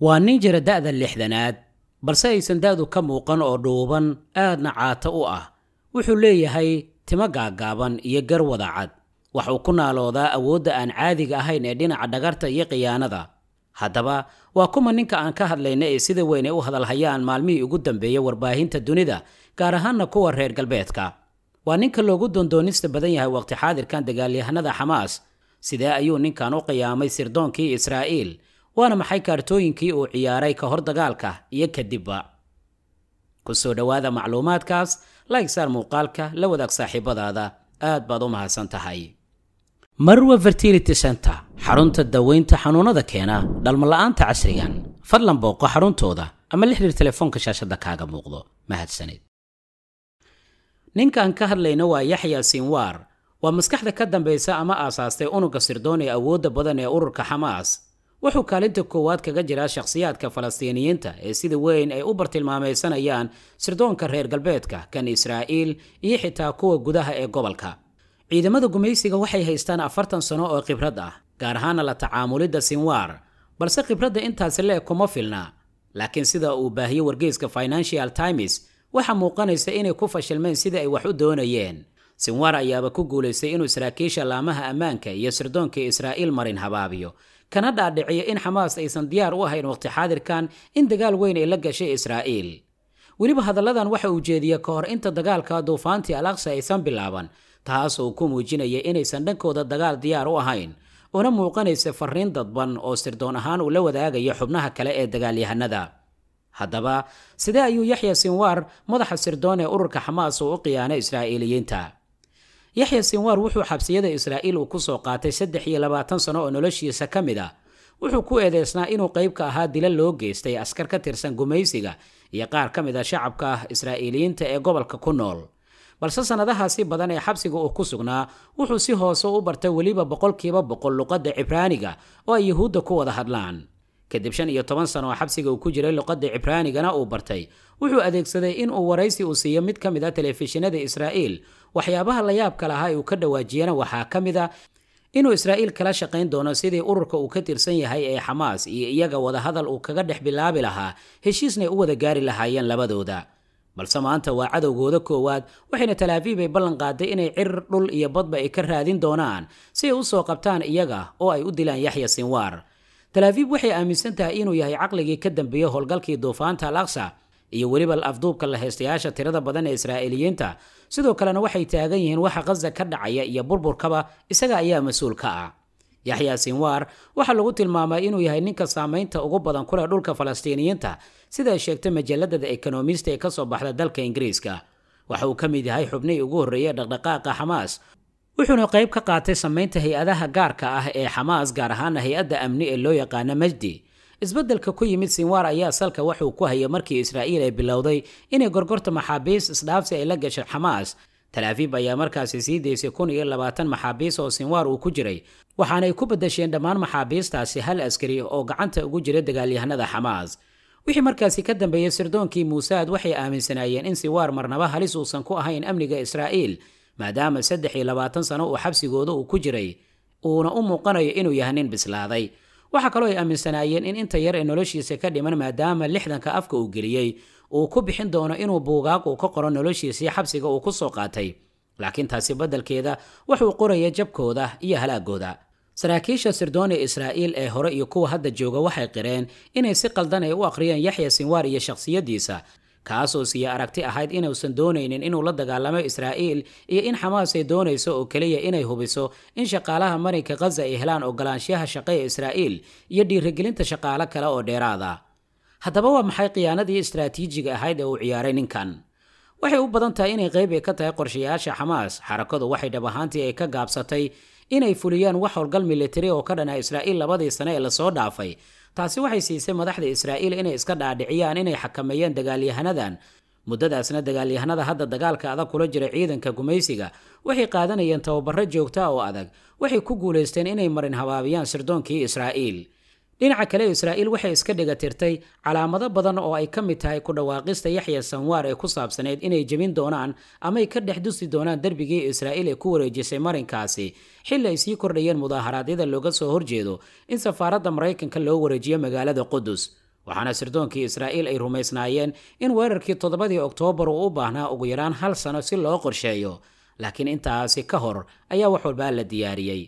waa nin jira da'da lixdanaad balse aysan da'du ka muuqan oo dhuuban aadna caata u ah wuxuu leeyahay timo gaaggaaban iyo gar wada cad wax uu ku naaloodaa awoodda aan caadiga ahayn ee dhinaca dhagarta iyo khiyaanada haddaba waa kuma ninka aan ka hadlayna ee sida weyn ay u hadalhayaan maalmihii ugu dambeeyey warbaahinta dunida gaar ahaanna kuwa reer galbeedka waa ninka loogu doondoonista badan yahay waqti xaadirkan dagaalyahanada xamaas sidee ayuu ninkan u qiyaamay sirdoonkii israa'iil waana maxay kaartooyinkii uu ciyaaray ka hor dagaalka iyo kadibba ku soo dhowaada macluumaadkaas like muuqaalka la wadaag saaxiibadaada aad baad u mahadsan tahay marwa fertility center xarunta daweynta xanuunada keena dhalmala'aanta casrigan fadlan booqo xaruntooda ama la xiriir telefoonka shaashadda kaaga muuqdo mahadsanid ninkan ka hadlayno waa yaxya sinwaar waa maskaxda ka dambaysa ama aasaastay unuga sirdoon ee awoodda badan ee ururka xamaas wuxuu kaalinta koowaad kaga jiraa shakhsiyaadka falastiiniyiinta ee sida weyn ay u bartilmaamaysanayaan sirdoonka reer galbeedka kan israa'iil iyo xitaa kuwa gudaha ee gobolka ciidamada gumaysiga waxay haystaan afartan sano oo khibrad ah gaar ahaana la tacaamulidda sinwaar balse khibradda intaasi leeg kuma filna laakiin sida uu baahiye wargeyska financial times waxaa muuqanaysa inay ku fashilmeen sida ay wax u doonayeen sinwaar ayaaba ku guulaystay inuu saraakiisha laamaha ammaanka iyo sirdoonka israa'iil marin habaabiyo kana dhaadhiciya in xamaas aysan diyaar u ahayn waqti xaadirkan in dagaal weyn ay la gashay israa'iil weliba hadalladan waxa uu jeediya ka hor inta dagaalka duufaantii al aysan bilaaban taas uu ku muujinaya inaysan dhankooda dagaal diyaar u ahayn una muuqanaysa farriin dadban oo sirdoon ahaan uu la wadaagayo xubnaha kale ee dagaalyahanada haddaba sidee ayuu yaxya sinwaar madaxa sirdoon ee ururka xamaas uu u qiyaanay israa'iiliyiinta yaxya sinwar wuxuu xabsiyada israa'iil uu ku soo qaatay saddex iyo labaatan sano oo noloshiisa ka mid a ah. wuxuu ku eedaysnaa inuu qaybka ahaa dila loo geystay askar ka tirsan gumaysiga iyo qaar ka mid a ah shacabka ah israa'iiliyiinta ee gobolka ku nool balse sannadahaasi badan ee xabsiga uu ku sugnaa wuxuu si hoose u bartay weliba boqolkiiba boqol luqadda cibraaniga oo ay yuhuudda ku wada hadlaan kadib shan iyo toban sano oo xabsiga uu ku jiray luqadda cibraanigana uu bartay wuxuu adeegsaday inuu waraysi uu siiyo mid ka mid a ah telefishinada israa'iil waxyaabaha la yaabka lahaa ee uu ka dhawaajiyana waxaa ka mid a ah inuu israa'iil kala shaqayn doono sidii ururka uu ka tirsan yahay ee xamaas iyo iyaga wadahadal uu kaga dhex bilaabi lahaa heshiisnay u wada gaari lahaayeen labadooda balse maanta waa cadowgooda koowaad waxayna talaafiib ay ballan qaaday inay cirir dhul iyo badba ay ka raadin doonaan si ay u soo qabtaan iyaga oo ay u dilaan yaxya sinwaar tal waxay aaminsan tahay inuu yahay caqligii ka dambeeyey howlgalkii duufaanta al aqsa iyo weliba afduubka la heestayaasha tirada badan ee israa'iiliyiinta sidoo kalena waxay taagan yihiin waxa khaza ka dhacaya iyo burburkaba isaga ayaa mas-uul ka ah yaxya sinwaar waxaa lagu tilmaamaa inuu yahay ninka saamaynta ugu badan kuleh dhulka falastiiniyiinta sidaa sheegta majalada the ekonomist ee soo baxda dalka ingiriiska waxa uu ka mid yahay xubnihii ugu horreeyey dhaqdhaqaaqa xamaas wuxuuna qayb ka qaatay samaynta hay-adaha gaarka ah ee xamaas gaar ahaana hay-adda amni ee loo yaqaana majdi isbeddelka ku yimid sinwaar ayaa salka waxuu ku hayay markii israa'iil ay bilowday inay gorgorta maxaabiis isdhaafsi ay la gashay xamaas talaafiib ayaa markaasi sii daysay kun iyo labaatan maxaabiis oo sinwaar uu ku jiray waxaanay ku badasheen dhammaan maxaabiistaasi hal askari oo gacanta ugu jira dagaalyahanada xamaas wixii markaasi ka dambeeyey sirdoonkii muusaad waxay aaminsanaayeen in sinwaar marnaba halis uusan ku ahayn amniga israa'iil maadaama saddex iyo labaatan sano uu xabsigooda uu ku jiray uuna u muuqanayo inuu yahay nin bislaaday waxaa kaloo ay aaminsanaayeen in inta yar ee noloshiisa ka dhiman maadaama lixdanka afka uu geliyey uu ku bixin doono inuu buugaag uu ka qoro noloshiisii xabsiga uu ku soo qaatay laakiin taasi badalkeeda wuxuu qoraya jabkooda iyo halaagooda saraakiisha sirdoon ee israa'iil ee hore iyo kuwa hadda jooga waxay qireen inay si qaldan ay u akhriyeen yaxya sinwaar iyo shakhsiyaddiisa kaasoo siiye aragti ahayd inuusan doonaynin inuu la dagaalamo israa'iil iyo in xamaas ay doonayso oo keliya inay hubiso in shaqaalaha marinka khaza ay helaan ogolaanshaha shaqo ee israa'iil iyo dhiirigelinta shaqaalo kale oo dheeraada ah. haddaba waa maxay khiyaanadii istaraatiijiga ahayd ee uu ciyaaray ninkan waxay u badan tahay inay qayb ay ka tahay qorshayaasha xamaas xarakadu waxay dhab ahaantii ay ka gaabsatay inay fuliyaan wax howlgal militari oo ka dhanaa israa'iil labadii sane ee lasoo dhaafay taasi waxay siisay madaxda israa'iil inay iska dhaadhiciyaan inay xakameeyeen dagaalyahanadan muddadaasna dagaalyahanada hadda dagaalka adag kula jira ciidanka gumaysiga waxay qaadanayeen tababarro joogta ah oo adag waxay ku guulaysteen inay marin habaabiyaan sirdoonkii israa'iil dhinaca kale israa'iil waxay iska dhigatirtay calaamado badan oo ay ka mid tahay ku dhawaaqista yaxya sanwaar ee ku saabsanayd inay jebin doonaan amay ka dhex dusi doonaan derbigii israa'iil ee ku wareejisay marinkaasi xilli ay sii kordhayeen mudaaharaadyada looga soo horjeedo in safaaradda maraykanka loo wareejiyo magaalada qudus waxaana sirdoonkii israa'iil ay rumaysnaayeen in weerarkii toddobadii oktoobar uu u baahnaa ugu yaraan hal sano si loo qorsheeyo laakiin intaasi ka hor ayaa wax walbaa la diyaariyey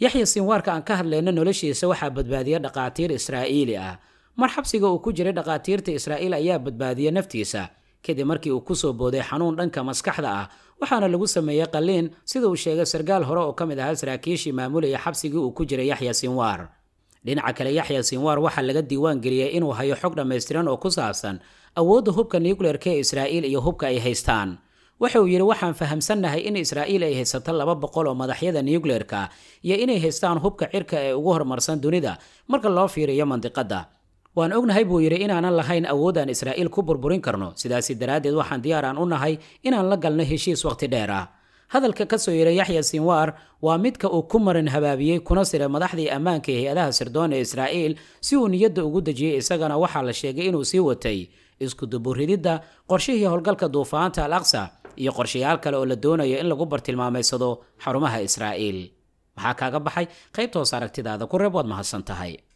yaxya sinwaarka aan ka hadlayno noloshiisa waxaa badbaadiya dhaqaatiir israa'iili ah mar xabsiga uu ku jiray dhaqaatiirta israa'iil ayaa badbaadiya naftiisa kadib markii uu kusoo booday xanuun dhanka maskaxda ah waxaana lagu sameeyey qaliin sida uu sheegay sarkaal hore oo ka mid ahaa saraakiishii maamulaya xabsigii uu ku jiray yaxya sinwaar dhinaca kale yaxya sinwaar waxaa laga diiwaan geliyey inuu hayo xog dhammaystiran oo ku saabsan awoodda hubka nucleerka ee israa'iil iyo hubka ay haystaan wuxuu yidhi waxaan fahamsannahay in israa'iil ay haysato laba boqol oo madaxyada nucleerka iyo inay haystaan hubka cirka ee ugu hormarsan dunida marka loo fiiriyo mandiqadda waan ognahay buu yidhi inaanan lahayn awood aan israa'iil ku burburin karno sidaasi daraaddeed waxaan diyaaraan aan u nahay inaan la galno heshiis wakhti dheer ah. hadalka ka soo yeedhay yaxya sinwaar waa midka uu ku marin habaabiyey kuna siray madaxdii ammaanka hay-adaha sirdoon ee israa'iil si uu niyadda ugu dejiyey isagana waxaa la sheegay inuu sii watay isku duburididda qorshihii howlgalka duufaanta al aqsa iyo qorshayaal kale oo la doonayo in lagu bartilmaameysado xarumaha israa'iil waxaa kaaga baxay qaybta hoos aragtidaada ku reeb waad mahadsan tahay